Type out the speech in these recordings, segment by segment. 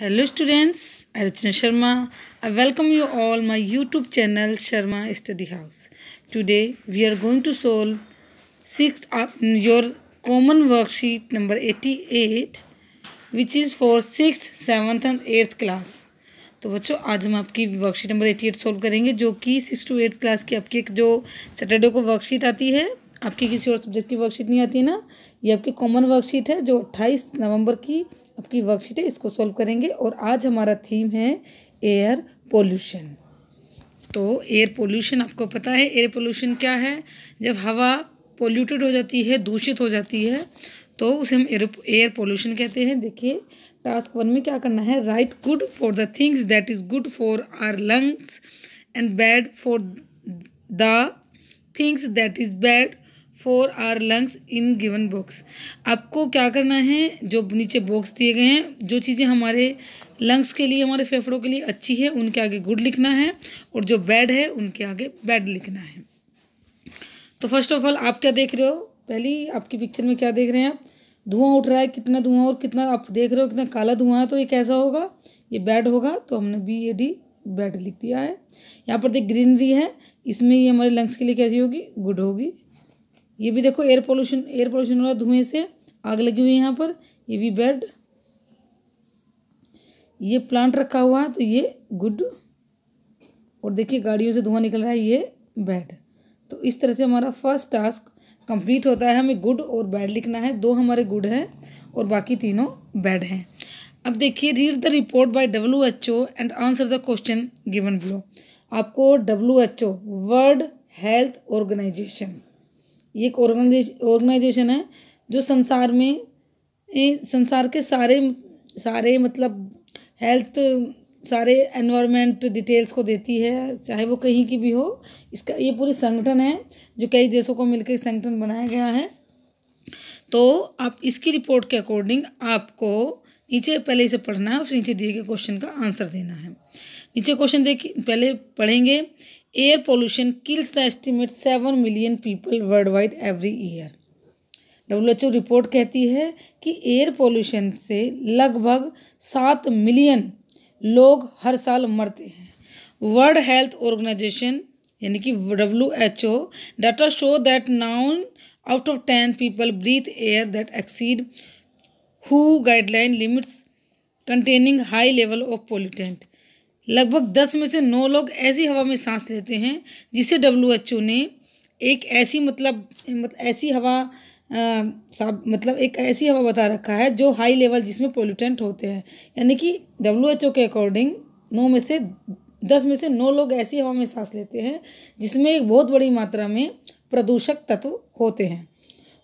hello students I Rachna Sharma I welcome you all my YouTube channel Sharma study house today we are going to solve six your common worksheet number eighty eight which is for six seventh and eighth class तो बच्चों आज हम आपकी worksheet number eighty eight solve करेंगे जो कि six to eighth class की आपकी एक जो सैटरडे को वर्कशीट आती है आपकी किसी और सब्जेक्ट की वर्कशीट नहीं आती है ना ये आपकी कॉमन वर्कशीट है जो अट्ठाईस नवंबर की आपकी वर्कशीट है इसको सॉल्व करेंगे और आज हमारा थीम है एयर पोल्यूशन तो एयर पोल्यूशन आपको पता है एयर पोल्यूशन क्या है जब हवा पोल्यूटेड हो जाती है दूषित हो जाती है तो उसे हम एयर एयर पोल्यूशन कहते हैं देखिए टास्क वन में क्या करना है right good for the things that is good for our lungs and bad for the things that is bad for our lungs in given box आपको क्या करना है जो नीचे बॉक्स दिए गए हैं जो चीज़ें हमारे लंग्स के लिए हमारे फेफड़ों के लिए अच्छी है उनके आगे गुड लिखना है और जो बैड है उनके आगे बैड लिखना है तो फर्स्ट ऑफ ऑल आप क्या देख रहे हो पहली आपकी पिक्चर में क्या देख रहे हैं आप धुआं उठ रहा है कितना धुआं और कितना आप देख रहे हो कितना काला धुआं है तो ये कैसा होगा ये बैड होगा तो हमने बी ए डी बैड लिख दिया है यहाँ पर देख ग्रीनरी है इसमें ये हमारे लंग्स के लिए कैसी होगी गुड होगी ये भी देखो एयर पोल्यूशन एयर पोल्यूशन हो रहा है धुएं से आग लगी हुई है यहाँ पर ये भी बेड ये प्लांट रखा हुआ है तो ये गुड और देखिए गाड़ियों से धुआं निकल रहा है ये बैड तो इस तरह से हमारा फर्स्ट टास्क कंप्लीट होता है हमें गुड और बैड लिखना है दो हमारे गुड हैं और बाकी तीनों बैड हैं अब देखिए read the report by W H O and answer the question given below आपको W H O world health organization ये एक ऑर्गेनाइजेशन है जो संसार में संसार के सारे सारे मतलब हेल्थ सारे एनवायरनमेंट डिटेल्स को देती है चाहे वो कहीं की भी हो इसका ये पूरी संगठन है जो कई देशों को मिलकर संगठन बनाया गया है तो आप इसकी रिपोर्ट के अकॉर्डिंग आपको नीचे पहले इसे पढ़ना है और नीचे दिए गए क्वेश्चन का आंसर देना है नीचे क्वेश्चन देखिए पहले पढ़ेंगे air pollution kills the estimate seven million people world wide every year W H O report कहती है कि एयर पोल्यूशन से लगभग सात मिलियन लोग हर साल मरते हैं वर्ल्ड हेल्थ ऑर्गेनाइजेशन यानी कि W H O data show that nine out of ten people breathe air that exceed हु guideline limits containing high level of pollutant लगभग दस में से नौ लोग ऐसी हवा में सांस लेते हैं जिसे डब्ल्यू एच ओ ने एक ऐसी मतलब मतलब ऐसी हवा आ, मतलब एक ऐसी हवा बता रखा है जो हाई लेवल जिसमें पोल्यूटेंट होते हैं यानी कि डब्ल्यू एच ओ के अकॉर्डिंग नौ में से दस में से नौ लोग ऐसी हवा में सांस लेते हैं जिसमें एक बहुत बड़ी मात्रा में प्रदूषक तत्व होते हैं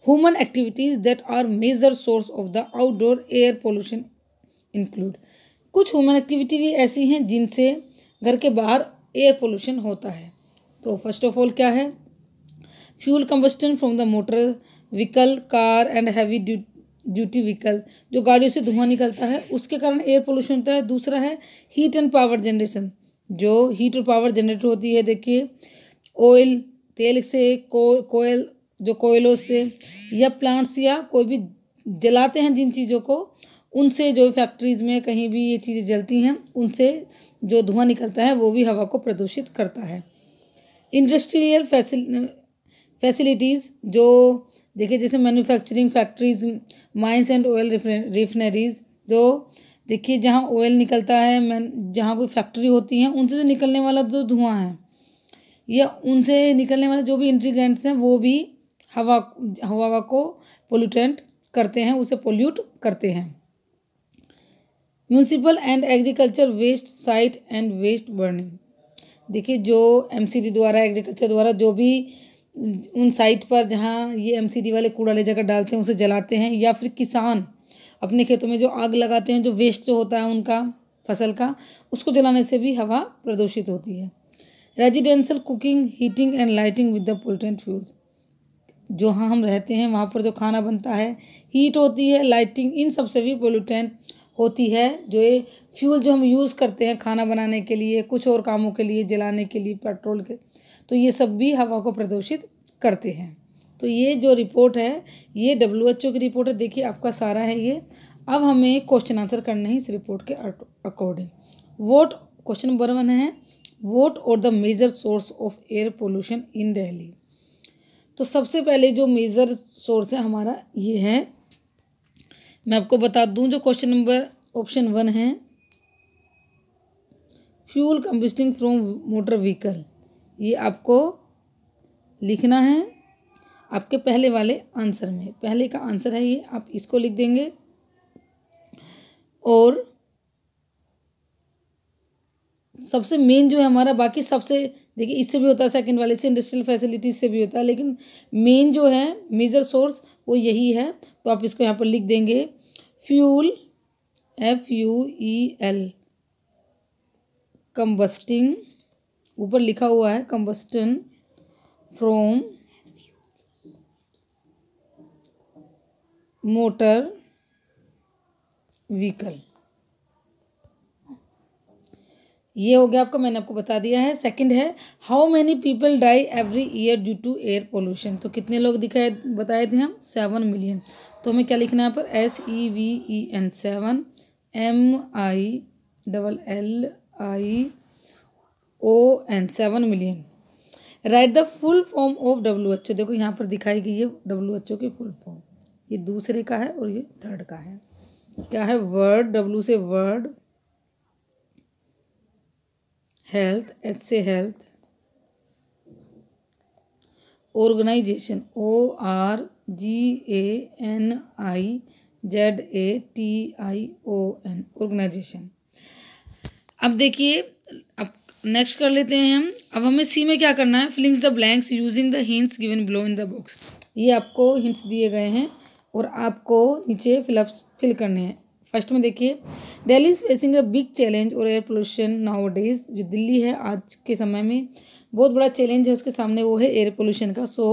human activities that are major source of the outdoor air pollution include कुछ ह्यूमन एक्टिविटी भी ऐसी हैं जिनसे घर के बाहर एयर पोल्यूशन होता है तो फर्स्ट ऑफ ऑल क्या है fuel combustion from the motor vehicle car and heavy duty vehicle जो गाड़ियों से धुआं निकलता है उसके कारण एयर पोल्यूशन होता है दूसरा है हीट एंड पावर जनरेशन जो हीट और पावर जनरेट होती है देखिए ऑयल तेल से को कोयल जो कोयलों से या प्लांट्स या कोई भी जलाते हैं जिन चीज़ों को उनसे जो फैक्ट्रीज़ में कहीं भी ये चीज़ें जलती हैं उनसे जो धुआं निकलता है वो भी हवा को प्रदूषित करता है इंडस्ट्रियल फैसिल फैसिलिटीज़ जो देखिए जैसे manufacturing factories mines and oil refineries जो देखिए जहाँ ऑयल निकलता है मैं जहाँ कोई फैक्ट्री होती हैं उनसे जो निकलने वाला जो धुआं है या उनसे निकलने वाले जो भी इंट्रीगेंट्स हैं वो भी हवा हवा को पोल्यूटेंट करते हैं उसे पोल्यूट करते हैं municipal and agriculture waste site and waste burning देखिए जो एमसीडी द्वारा एग्रीकल्चर द्वारा जो भी उन साइट पर जहाँ ये एमसीडी वाले कूड़ा ले जाकर डालते हैं उसे जलाते हैं या फिर किसान अपने खेतों में जो आग लगाते हैं जो वेस्ट जो होता है उनका फसल का उसको जलाने से भी हवा प्रदूषित होती है residential cooking heating and lighting with the pollutant fuels जो हाँ हम रहते हैं वहाँ पर जो खाना बनता है हीट होती है लाइटिंग इन सबसे भी पोल्यूटेंट होती है जो ये फ्यूल जो हम यूज़ करते हैं खाना बनाने के लिए कुछ और कामों के लिए जलाने के लिए पेट्रोल के तो ये सब भी हवा को प्रदूषित करते हैं तो ये जो रिपोर्ट है ये डब्ल्यू एच ओ की रिपोर्ट है देखिए आपका सारा है ये अब हमें क्वेश्चन आंसर करना है इस रिपोर्ट के according what question number one है what are the major source of air pollution in Delhi तो सबसे पहले जो मेजर सोर्स है हमारा ये है मैं आपको बता दूं जो क्वेश्चन नंबर ऑप्शन वन है fuel combusting from motor vehicle ये आपको लिखना है आपके पहले वाले आंसर में पहले का आंसर है ये आप इसको लिख देंगे और सबसे मेन जो है हमारा बाकी सबसे देखिए इससे भी होता है सेकंड वाले से इंडस्ट्रियल फैसिलिटीज से भी होता है लेकिन मेन जो है मेजर सोर्स वो यही है तो आप इसको यहाँ पर लिख देंगे fuel F U E L combusting ऊपर लिखा हुआ है कम्बस्टन फ्रोम मोटर व्हीकल ये हो गया आपका मैंने आपको बता दिया है सेकंड है how many people die every year due to air pollution तो कितने लोग दिखाए बताए थे हम सेवन मिलियन तो हमें क्या लिखना है यहाँ पर S E V E N seven M I double L I O N seven million right the full form of W H O देखो यहाँ पर दिखाई गई है डब्ल्यू एच ओ की फुल फॉर्म ये दूसरे का है और ये थर्ड का है क्या है वर्ड डब्ल्यू से वर्ड हेल्थ एच से health organization O R G A N I Z A T I O N organization अब देखिए अब नेक्स्ट कर लेते हैं हम अब हमें सी में क्या करना है fillings the blanks using the hints given below in the box ये आपको हिंट्स दिए गए हैं और आपको नीचे फिलअप्स फिल करने हैं फर्स्ट में देखिए Delhi is facing a big challenge और एयर पोल्यूशन नाउ डेज जो दिल्ली है आज के समय में बहुत बड़ा चैलेंज है उसके सामने वो है एयर पोल्यूशन का so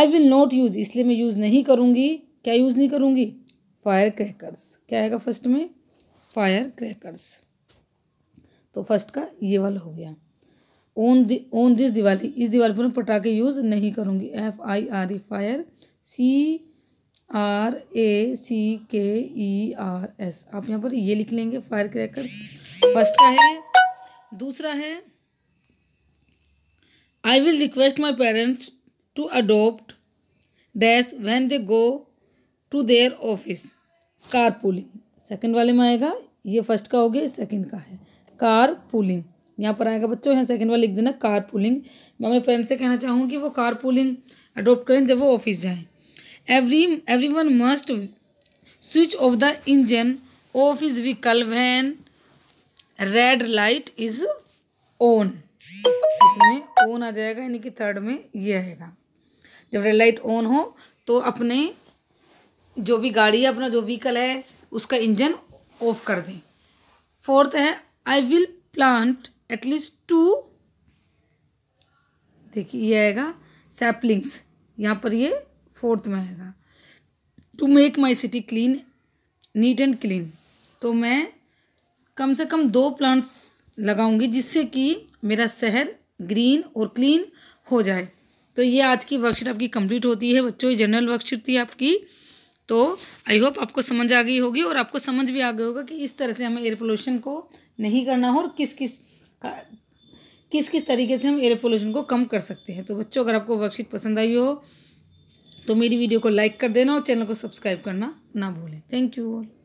I will not use इसलिए मैं यूज़ नहीं करूँगी क्या यूज़ नहीं करूँगी फायर क्रैकर्स क्या आएगा फर्स्ट में फायर क्रैकर्स तो फर्स्ट का ये वाला हो गया on the on this Diwali इस दिवाली पर मैं पटाखे यूज़ नहीं करूँगी F I R E fire C R A C K E R S आप यहाँ पर ये लिख लेंगे फायर क्रैकर फर्स्ट का है दूसरा है I will request my parents to adopt dash when they go to their office car pooling second वाले में आएगा ये फर्स्ट का हो गया सेकेंड का है कार पुलिंग यहाँ पर आएगा बच्चों यहाँ सेकेंड वाले लिख देना कार पुलिंग मैं अपने पेरेंट्स से कहना चाहूँगी वो कार पुलिंग अडोप्ट करें जब वो ऑफिस जाएँ every every one must switch off the engine of his vehicle when red light is on इसमें ऑन आ जाएगा यानी कि थर्ड में ये आएगा जब रेड लाइट ऑन हो तो अपने जो भी गाड़ी है अपना जो व्हीकल है उसका इंजन ऑफ कर दें फोर्थ है I will plant at least two देखिए ये आएगा सैपलिंग्स यहाँ पर ये फोर्थ में आएगा to make my city clean neat and clean तो मैं कम से कम दो प्लांट्स लगाऊंगी जिससे कि मेरा शहर ग्रीन और क्लीन हो जाए तो ये आज की वर्कशीट आपकी कंप्लीट होती है बच्चों ये जनरल वर्कशीट थी आपकी तो आई होप आपको समझ आ गई होगी और आपको समझ भी आ गया होगा कि इस तरह से हमें एयर पोल्यूशन को नहीं करना हो और किस किस का किस किस तरीके से हम एयर पोल्यूशन को कम कर सकते हैं तो बच्चों अगर आपको वर्कशीट पसंद आई हो तो मेरी वीडियो को लाइक कर देना और चैनल को सब्सक्राइब करना ना भूलें थैंक यू ऑल